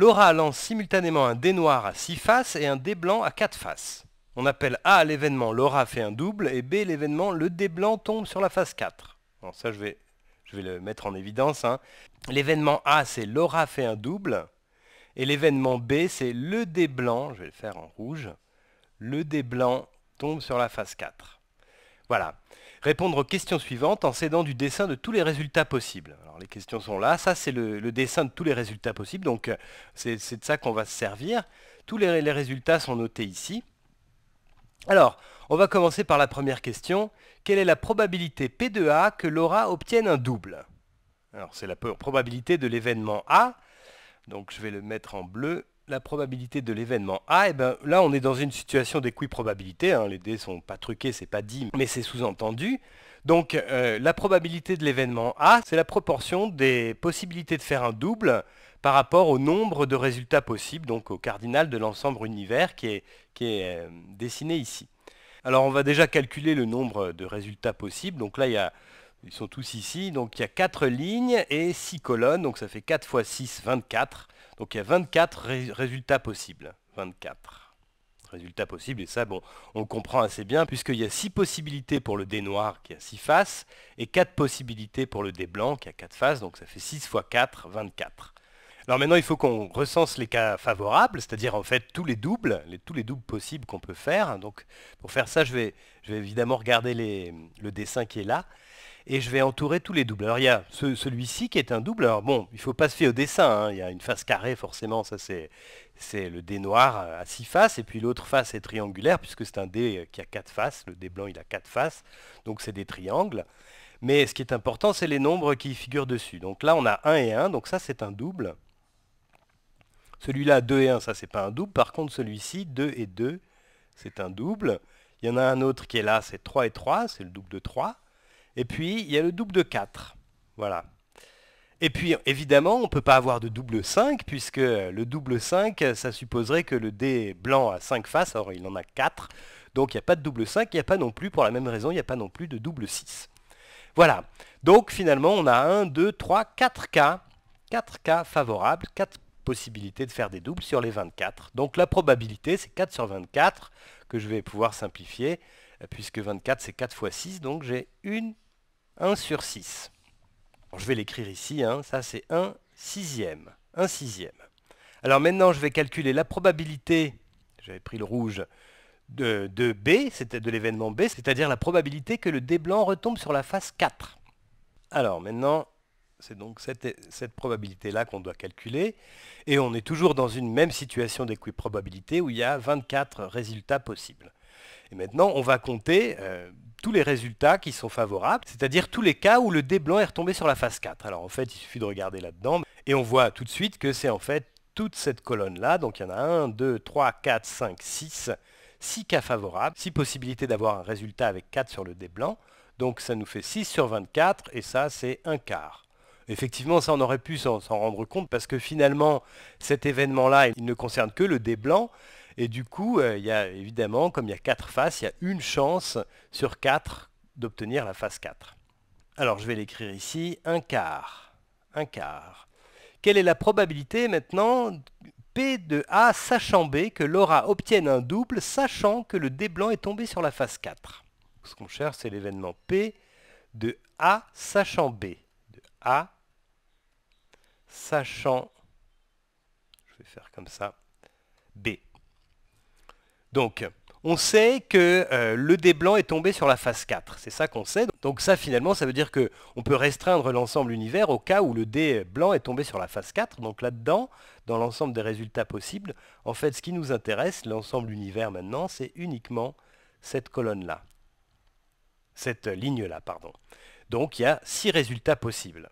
Laura lance simultanément un dé noir à 6 faces et un dé blanc à 4 faces. On appelle A l'événement Laura fait un double et B l'événement le dé blanc tombe sur la face 4. ça je vais, je vais le mettre en évidence. Hein. L'événement A c'est Laura fait un double et l'événement B c'est le dé blanc, je vais le faire en rouge, le dé blanc tombe sur la face 4. Voilà. Répondre aux questions suivantes en s'aidant du dessin de tous les résultats possibles. Alors les questions sont là, ça c'est le, dessin de tous les résultats possibles, donc euh, c'est de ça qu'on va se servir. Tous les, les résultats sont notés ici. Alors, on va commencer par la première question. Quelle est la probabilité p de a que Laura obtienne un double Alors c'est la probabilité de l'événement A. Donc je vais le mettre en bleu la probabilité de l'événement A, et eh ben là on est dans une situation d'équiprobabilité, hein. les dés sont pas truqués, c'est pas dit, mais c'est sous-entendu. Donc euh, la probabilité de l'événement A, c'est la proportion des possibilités de faire un double par rapport au nombre de résultats possibles, donc au cardinal de l'ensemble univers qui est, euh, dessiné ici. Alors on va déjà calculer le nombre de résultats possibles, donc là il ils sont tous ici, donc il y a 4 lignes et 6 colonnes, donc ça fait 4 x 6, 24. Donc il y a 24 résultats possibles. 24 résultats possibles, et ça, bon, on comprend assez bien, puisqu'il y a 6 possibilités pour le dé noir qui a 6 faces, et 4 possibilités pour le dé blanc qui a 4 faces, donc ça fait 6 x 4, 24. Alors maintenant, il faut qu'on recense les cas favorables, c'est-à-dire en fait tous les doubles, tous les doubles possibles qu'on peut faire. Donc pour faire ça, je vais, évidemment regarder le dessin qui est là et je vais entourer tous les doubles. Alors il y a celui-ci qui est un double. Alors bon, il ne faut pas se fier au dessin, hein. il y a une face carrée forcément, ça c'est c'est le dé noir à six faces, et puis l'autre face est triangulaire, puisque c'est un dé qui a quatre faces, le dé blanc il a quatre faces, donc c'est des triangles. Mais ce qui est important, c'est les nombres qui figurent dessus. Donc là, on a 1 et 1, donc ça c'est un double. Celui-là, 2 et 1, ça c'est pas un double. Par contre, celui-ci, 2 et 2, c'est un double. Il y en a un autre qui est là, c'est 3 et 3, c'est le double de 3. Et puis, il y a le double de 4. Voilà. Et puis, évidemment, on ne peut pas avoir de double 5, puisque le double 5, ça supposerait que le dé blanc a 5 faces, alors il en a 4. Donc, il n'y a pas de double 5, il n'y a pas non plus, pour la même raison, il n'y a pas non plus de double 6. Voilà. Donc, finalement, on a 1, 2, 3, 4 cas. 4 cas favorables, 4 possibilités de faire des doubles sur les 24. Donc, la probabilité, c'est 4 sur 24, que je vais pouvoir simplifier, puisque 24, c'est 4 fois 6, donc j'ai une 1 sur 6. je vais l'écrire ici, hein. ça c'est 1 sixième. Alors maintenant, je vais calculer la probabilité, j'avais pris le rouge, de, B, c'était de l'événement B, c'est-à-dire la probabilité que le dé blanc retombe sur la face 4. Alors maintenant, c'est donc cette, cette probabilité-là qu'on doit calculer. Et on est toujours dans une même situation d'équiprobabilité où il y a 24 résultats possibles. Et maintenant, on va compter euh, tous les résultats qui sont favorables, c'est-à-dire tous les cas où le dé blanc est retombé sur la phase 4. Alors en fait, il suffit de regarder là-dedans et on voit tout de suite que c'est en fait toute cette colonne-là. Donc il y en a 1, 2, 3, 4, 5, 6, 6 cas favorables, 6 possibilités d'avoir un résultat avec 4 sur le dé blanc. Donc ça nous fait 6 sur 24 et ça c'est un quart. Effectivement, ça on aurait pu s'en rendre compte parce que finalement, cet événement-là, il ne concerne que le dé blanc, et du coup, euh, il y évidemment, comme il y a quatre faces, il y a une chance sur 4 d'obtenir la face 4. Alors je vais l'écrire ici, un quart. Un quart. Quelle est la probabilité maintenant P de A sachant B que Laura obtienne un double sachant que le dé blanc est tombé sur la face 4 Ce qu'on cherche, c'est l'événement P de A sachant B. De A sachant, je vais faire comme ça, B. Donc, on sait que euh, le dé blanc est tombé sur la face 4. C'est ça qu'on sait. Donc ça, finalement, ça veut dire qu'on peut restreindre l'ensemble univers au cas où le dé blanc est tombé sur la face 4. Donc là-dedans, dans l'ensemble des résultats possibles, en fait, ce qui nous intéresse, l'ensemble univers maintenant, c'est uniquement cette colonne-là. Cette euh, ligne-là, pardon. Donc il y a 6 résultats possibles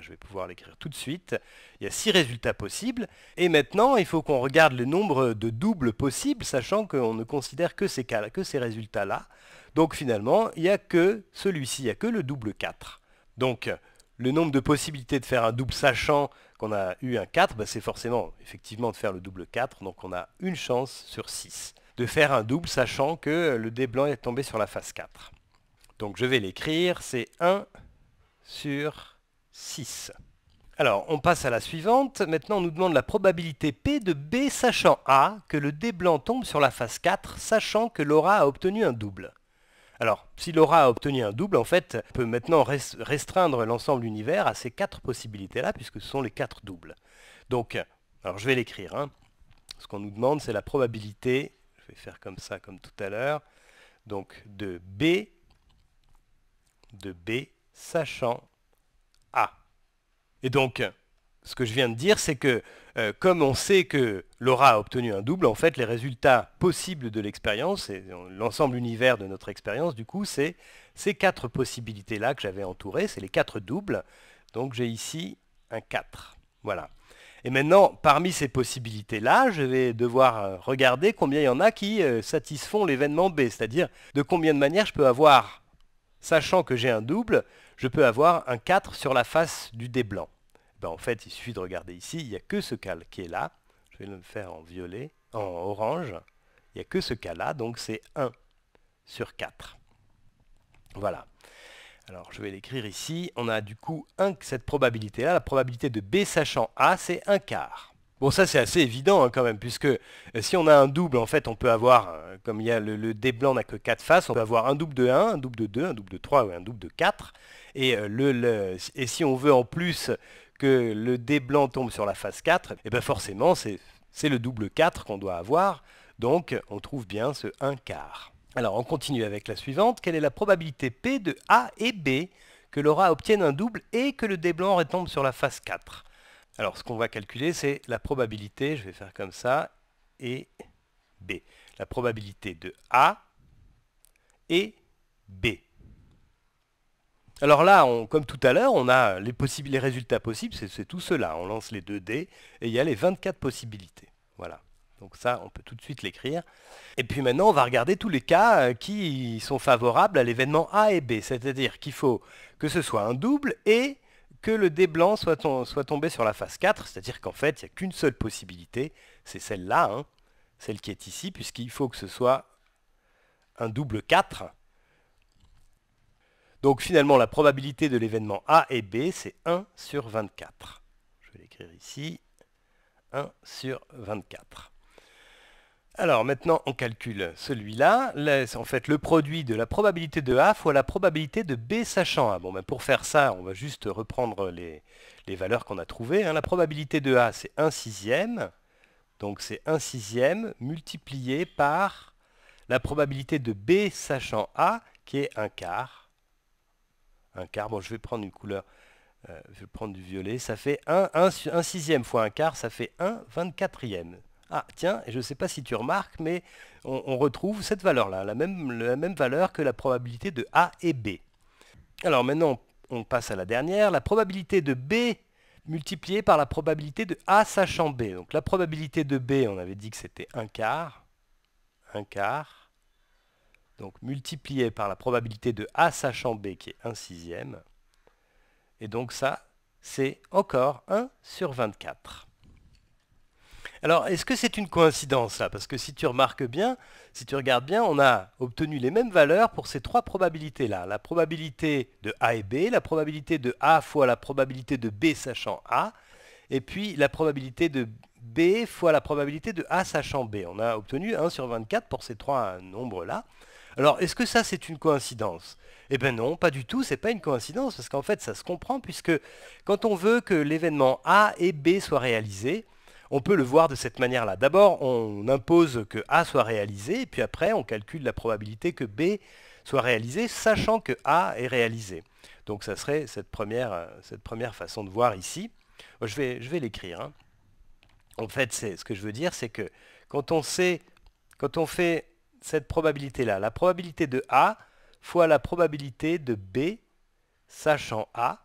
je vais pouvoir l'écrire tout de suite. Il y a 6 résultats possibles. Et maintenant, il faut qu'on regarde le nombre de doubles possibles, sachant qu'on ne considère que ces, résultats-là. Donc finalement, il n'y a que celui-ci, il n'y a que le double 4. Donc, le nombre de possibilités de faire un double sachant qu'on a eu un 4, bah, c'est forcément effectivement de faire le double 4, donc on a une chance sur 6 de faire un double sachant que le dé blanc est tombé sur la face 4. Donc je vais l'écrire, c'est 1 sur 6. Alors, on passe à la suivante. Maintenant, on nous demande la probabilité P de B sachant A que le dé blanc tombe sur la face 4, sachant que Laura a obtenu un double. Alors, si Laura a obtenu un double, en fait, on peut maintenant restreindre l'ensemble univers à ces quatre possibilités-là, puisque ce sont les quatre doubles. Donc, alors je vais l'écrire. Hein. Ce qu'on nous demande, c'est la probabilité, je vais faire comme ça, comme tout à l'heure, donc de B, de B, sachant a. Et donc, ce que je viens de dire, c'est que euh, comme on sait que Laura a obtenu un double, en fait, les résultats possibles de l'expérience, et l'ensemble univers de notre expérience, du coup, c'est ces quatre possibilités-là que j'avais entourées, c'est les quatre doubles. Donc j'ai ici un 4. Voilà. Et maintenant, parmi ces possibilités-là, je vais devoir euh, regarder combien il y en a qui euh, satisfont l'événement B, c'est-à-dire de combien de manières je peux avoir, sachant que j'ai un double, je peux avoir un 4 sur la face du dé blanc. Ben, en fait, il suffit de regarder ici, il n'y a que ce cas qui est là. Je vais le faire en violet, en orange. Il n'y a que ce cas-là, donc c'est 1 sur 4. Voilà. Alors je vais l'écrire ici. On a du coup cette probabilité-là, la probabilité de B sachant A, c'est un quart. Bon, ça c'est assez évident hein, quand même, puisque euh, si on a un double, en fait, on peut avoir, euh, comme il a le, dé blanc n'a que 4 faces, on peut avoir un double de 1, un double de 2, un double de 3 ou un double de 4. Et, euh, et si on veut en plus que le dé blanc tombe sur la face 4, et bien forcément c'est le double 4 qu'on doit avoir, donc on trouve bien ce 1 quart. Alors on continue avec la suivante, quelle est la probabilité P de A et B que Laura obtienne un double et que le dé blanc retombe sur la face 4 alors, ce qu'on va calculer, c'est la probabilité, je vais faire comme ça, et B. La probabilité de A et B. Alors là, comme tout à l'heure, on a les, résultats possibles, c'est tout cela. On lance les deux dés et il y a les 24 possibilités. Voilà. Donc ça, on peut tout de suite l'écrire. Et puis maintenant, on va regarder tous les cas euh, qui sont favorables à l'événement A et B. C'est-à-dire qu'il faut que ce soit un double et que le dé blanc soit, soit tombé sur la phase 4, c'est-à-dire qu'en fait, il n'y a qu'une seule possibilité, c'est celle-là, hein, celle qui est ici, puisqu'il faut que ce soit un double 4. Donc finalement, la probabilité de l'événement A et B, c'est 1 sur 24. Je vais l'écrire ici. 1 sur 24. Alors maintenant, on calcule celui-là. En fait, le produit de la probabilité de A fois la probabilité de B sachant A. Bon, ben, pour faire ça, on va juste reprendre les, valeurs qu'on a trouvées. Hein. La probabilité de A, c'est 1 sixième. Donc c'est 1 sixième multiplié par la probabilité de B sachant A, qui est 1 quart. 1 quart, bon, je vais prendre une couleur, euh, je vais prendre du violet. Ça fait 1 sixième fois 1 quart, ça fait 1 vingt-quatrième. Ah tiens, je ne sais pas si tu remarques, mais on, retrouve cette valeur-là, la même, valeur que la probabilité de A et B. Alors maintenant, on passe à la dernière, la probabilité de B multipliée par la probabilité de A sachant B. Donc la probabilité de B, on avait dit que c'était un quart, un quart, donc multipliée par la probabilité de A sachant B qui est 1 sixième. Et donc ça, c'est encore 1 sur 24. Alors, est-ce que c'est une coïncidence là Parce que si tu remarques bien, si tu regardes bien, on a obtenu les mêmes valeurs pour ces trois probabilités là. La probabilité de A et B, la probabilité de A fois la probabilité de B sachant A, et puis la probabilité de B fois la probabilité de A sachant B. On a obtenu 1 sur 24 pour ces trois nombres là. Alors, est-ce que ça, c'est une coïncidence Eh bien non, pas du tout, c'est pas une coïncidence, parce qu'en fait, ça se comprend, puisque quand on veut que l'événement A et B soient réalisés, on peut le voir de cette manière-là. D'abord, on impose que A soit réalisé, et puis après, on calcule la probabilité que B soit réalisé, sachant que A est réalisé. Donc ça serait cette première, euh, cette première façon de voir ici. Euh, je vais, je vais l'écrire. Hein. En fait, ce que je veux dire, c'est que quand on, sait, quand on fait cette probabilité-là, la probabilité de A fois la probabilité de B, sachant A,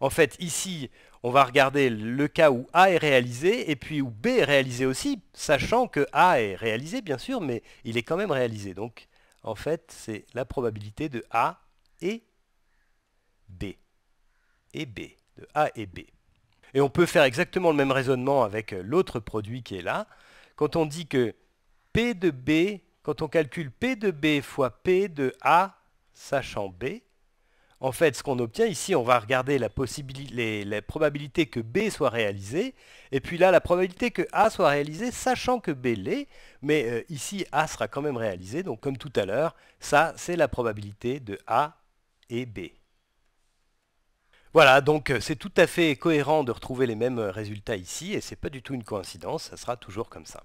en fait, ici, on va regarder le cas où A est réalisé et puis où B est réalisé aussi, sachant que A est réalisé, bien sûr, mais il est quand même réalisé. Donc, en fait, c'est la probabilité de A et B. Et B. De A et B. Et on peut faire exactement le même raisonnement avec l'autre produit qui est là. Quand on dit que P de B, quand on calcule P de B fois P de A, sachant B, en fait, ce qu'on obtient ici, on va regarder la, les, probabilité que B soit réalisé, et puis là, la probabilité que A soit réalisée, sachant que B l'est, mais euh, ici, A sera quand même réalisé, donc comme tout à l'heure, ça, c'est la probabilité de A et B. Voilà, donc euh, c'est tout à fait cohérent de retrouver les mêmes euh, résultats ici, et c'est pas du tout une coïncidence, ça sera toujours comme ça.